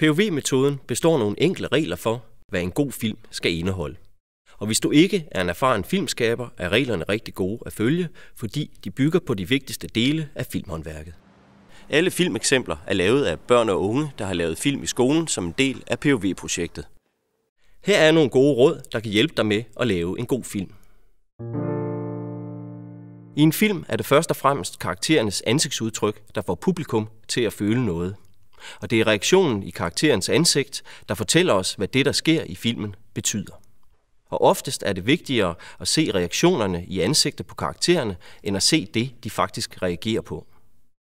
POV-metoden består af nogle enkle regler for, hvad en god film skal indeholde. Og hvis du ikke er en erfaren filmskaber, er reglerne rigtig gode at følge, fordi de bygger på de vigtigste dele af filmhåndværket. Alle filmeksempler er lavet af børn og unge, der har lavet film i skolen som en del af POV-projektet. Her er nogle gode råd, der kan hjælpe dig med at lave en god film. I en film er det først og fremmest karakterernes ansigtsudtryk, der får publikum til at føle noget og det er reaktionen i karakterens ansigt, der fortæller os, hvad det, der sker i filmen, betyder. Og oftest er det vigtigere at se reaktionerne i ansigtet på karaktererne, end at se det, de faktisk reagerer på.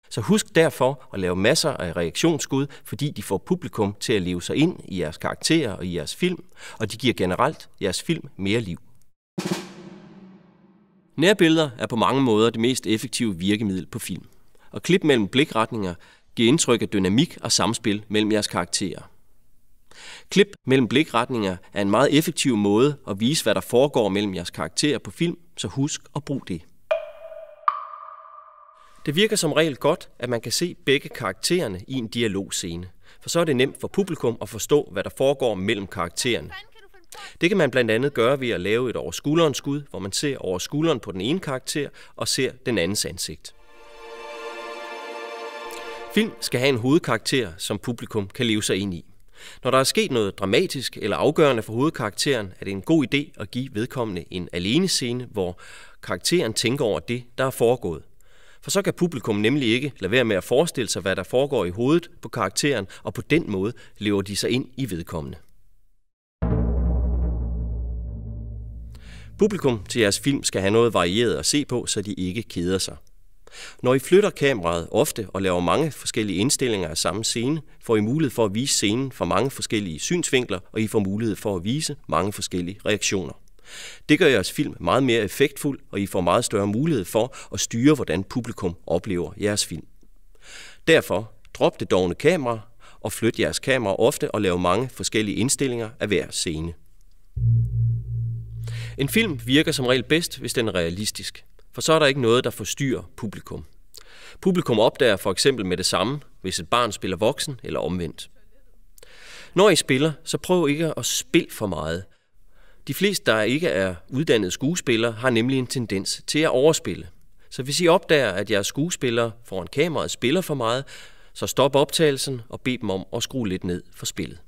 Så husk derfor at lave masser af reaktionsskud, fordi de får publikum til at leve sig ind i jeres karakterer og i jeres film, og de giver generelt jeres film mere liv. Nærbilleder er på mange måder det mest effektive virkemiddel på film. Og klip mellem blikretninger give indtryk af dynamik og samspil mellem jeres karakterer. Klip mellem blikretninger er en meget effektiv måde at vise, hvad der foregår mellem jeres karakterer på film, så husk at bruge det. Det virker som regel godt, at man kan se begge karaktererne i en dialogscene, for så er det nemt for publikum at forstå, hvad der foregår mellem karaktererne. Det kan man blandt andet gøre ved at lave et over skulderen skud, hvor man ser over skulderen på den ene karakter og ser den andens ansigt. Film skal have en hovedkarakter, som publikum kan leve sig ind i. Når der er sket noget dramatisk eller afgørende for hovedkarakteren, er det en god idé at give vedkommende en alene scene, hvor karakteren tænker over det, der er foregået. For så kan publikum nemlig ikke lade være med at forestille sig, hvad der foregår i hovedet på karakteren, og på den måde lever de sig ind i vedkommende. Publikum til jeres film skal have noget varieret at se på, så de ikke keder sig. Når I flytter kameraet ofte og laver mange forskellige indstillinger af samme scene, får I mulighed for at vise scenen fra mange forskellige synsvinkler, og I får mulighed for at vise mange forskellige reaktioner. Det gør jeres film meget mere effektfuld, og I får meget større mulighed for at styre, hvordan publikum oplever jeres film. Derfor drop det dogne kamera, og flyt jeres kamera ofte og lave mange forskellige indstillinger af hver scene. En film virker som regel bedst, hvis den er realistisk for så er der ikke noget, der forstyrrer publikum. Publikum opdager for eksempel med det samme, hvis et barn spiller voksen eller omvendt. Når I spiller, så prøv ikke at spille for meget. De fleste, der ikke er uddannede skuespillere, har nemlig en tendens til at overspille. Så hvis I opdager, at jeres skuespillere foran kameraet spiller for meget, så stop optagelsen og bed dem om at skrue lidt ned for spillet.